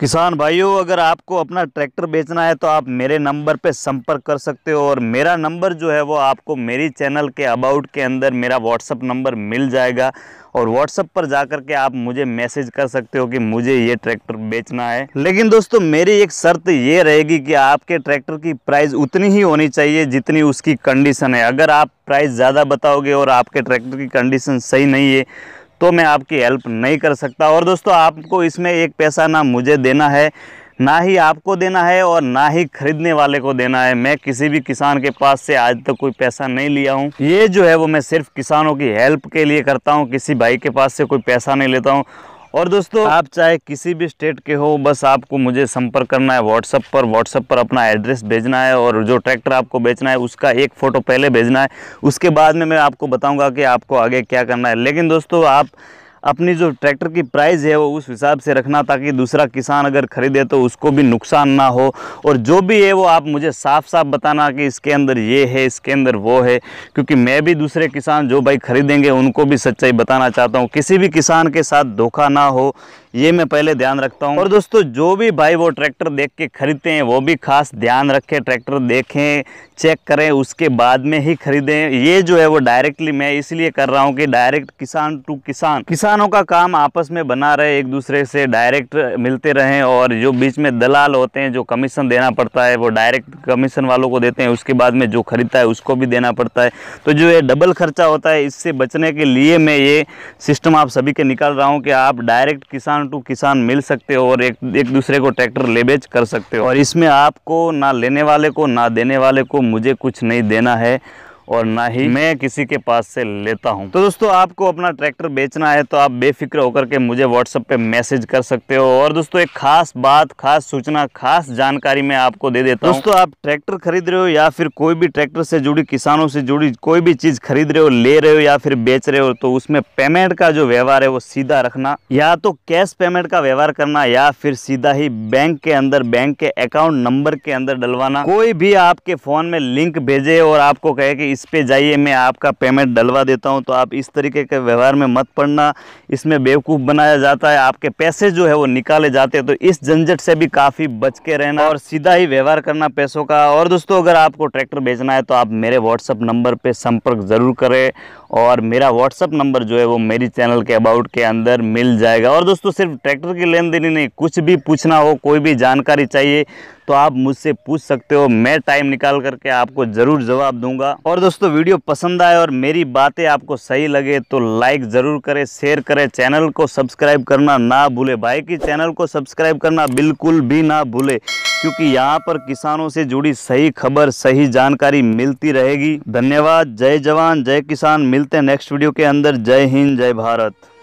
किसान भाइयों अगर आपको अपना ट्रैक्टर बेचना है तो आप मेरे नंबर पे संपर्क कर सकते हो और मेरा नंबर जो है वो आपको मेरी चैनल के अबाउट के अंदर मेरा व्हाट्सअप नंबर मिल जाएगा और व्हाट्सअप पर जा करके आप मुझे मैसेज कर सकते हो कि मुझे ये ट्रैक्टर बेचना है लेकिन दोस्तों मेरी एक शर्त ये रहेगी कि आपके ट्रैक्टर की प्राइस उतनी ही होनी चाहिए जितनी उसकी कंडीशन है अगर आप प्राइस ज़्यादा बताओगे और आपके ट्रैक्टर की कंडीशन सही नहीं है तो मैं आपकी हेल्प नहीं कर सकता और दोस्तों आपको इसमें एक पैसा ना मुझे देना है ना ही आपको देना है और ना ही खरीदने वाले को देना है मैं किसी भी किसान के पास से आज तक तो कोई पैसा नहीं लिया हूँ ये जो है वो मैं सिर्फ किसानों की हेल्प के लिए करता हूँ किसी भाई के पास से कोई पैसा नहीं लेता हूँ और दोस्तों आप चाहे किसी भी स्टेट के हो बस आपको मुझे संपर्क करना है व्हाट्सअप पर व्हाट्सअप पर अपना एड्रेस भेजना है और जो ट्रैक्टर आपको बेचना है उसका एक फ़ोटो पहले भेजना है उसके बाद में मैं आपको बताऊँगा कि आपको आगे क्या करना है लेकिन दोस्तों आप अपनी जो ट्रैक्टर की प्राइस है वो उस हिसाब से रखना ताकि दूसरा किसान अगर ख़रीदे तो उसको भी नुकसान ना हो और जो भी है वो आप मुझे साफ साफ बताना कि इसके अंदर ये है इसके अंदर वो है क्योंकि मैं भी दूसरे किसान जो भाई ख़रीदेंगे उनको भी सच्चाई बताना चाहता हूँ किसी भी किसान के साथ धोखा ना हो ये मैं पहले ध्यान रखता हूँ और दोस्तों जो भी भाई वो ट्रैक्टर देख के ख़रीदते हैं वो भी खास ध्यान रखें ट्रैक्टर देखें चेक करें उसके बाद में ही खरीदें ये जो है वो डायरेक्टली मैं इसलिए कर रहा हूँ कि डायरेक्ट किसान टू किसान किसानों का काम आपस में बना रहे एक दूसरे से डायरेक्ट मिलते रहें और जो बीच में दलाल होते हैं जो कमीशन देना पड़ता है वो डायरेक्ट कमीशन वालों को देते हैं उसके बाद में जो खरीदता है उसको भी देना पड़ता है तो जो ये डबल खर्चा होता है इससे बचने के लिए मैं ये सिस्टम आप सभी के निकाल रहा हूँ कि आप डायरेक्ट किसान किसान टू किसान मिल सकते हो और एक एक दूसरे को ट्रैक्टर लेबेज कर सकते हो और इसमें आपको ना लेने वाले को ना देने वाले को मुझे कुछ नहीं देना है और ना ही मैं किसी के पास से लेता हूँ तो दोस्तों आपको अपना ट्रैक्टर बेचना है तो आप बेफिक्र होकर के मुझे व्हाट्सअप पे मैसेज कर सकते हो और दोस्तों एक खास बात खास सूचना खास जानकारी मैं आपको दे देता हूँ दोस्तों आप ट्रैक्टर खरीद रहे हो या फिर कोई भी ट्रैक्टर से जुड़ी किसानों से जुड़ी कोई भी चीज़ खरीद रहे हो ले रहे हो या फिर बेच रहे हो तो उसमें पेमेंट का जो व्यवहार है वो सीधा रखना या तो कैश पेमेंट का व्यवहार करना या फिर सीधा ही बैंक के अंदर बैंक के अकाउंट नंबर के अंदर डलवाना कोई भी आपके फोन में लिंक भेजे और आपको कहे कि इस पर जाइए मैं आपका पेमेंट डलवा देता हूँ तो आप इस तरीके के व्यवहार में मत पड़ना इसमें बेवकूफ़ बनाया जाता है आपके पैसे जो है वो निकाले जाते हैं तो इस झंझट से भी काफ़ी बच के रहना और सीधा ही व्यवहार करना पैसों का और दोस्तों अगर आपको ट्रैक्टर बेचना है तो आप मेरे व्हाट्सअप नंबर पर संपर्क ज़रूर करें और मेरा व्हाट्सअप नंबर जो है वो मेरी चैनल के अबाउट के अंदर मिल जाएगा और दोस्तों सिर्फ ट्रैक्टर की लेन देन ही नहीं कुछ भी पूछना हो कोई भी जानकारी चाहिए तो आप मुझसे पूछ सकते हो मैं टाइम निकाल करके आपको ज़रूर जवाब दूंगा और दोस्तों वीडियो पसंद आए और मेरी बातें आपको सही लगे तो लाइक ज़रूर करें शेयर करें चैनल को सब्सक्राइब करना ना भूले भाई की चैनल को सब्सक्राइब करना बिल्कुल भी ना भूले क्योंकि यहाँ पर किसानों से जुड़ी सही खबर सही जानकारी मिलती रहेगी धन्यवाद जय जवान जय किसान मिलते हैं नेक्स्ट वीडियो के अंदर जय हिंद जय भारत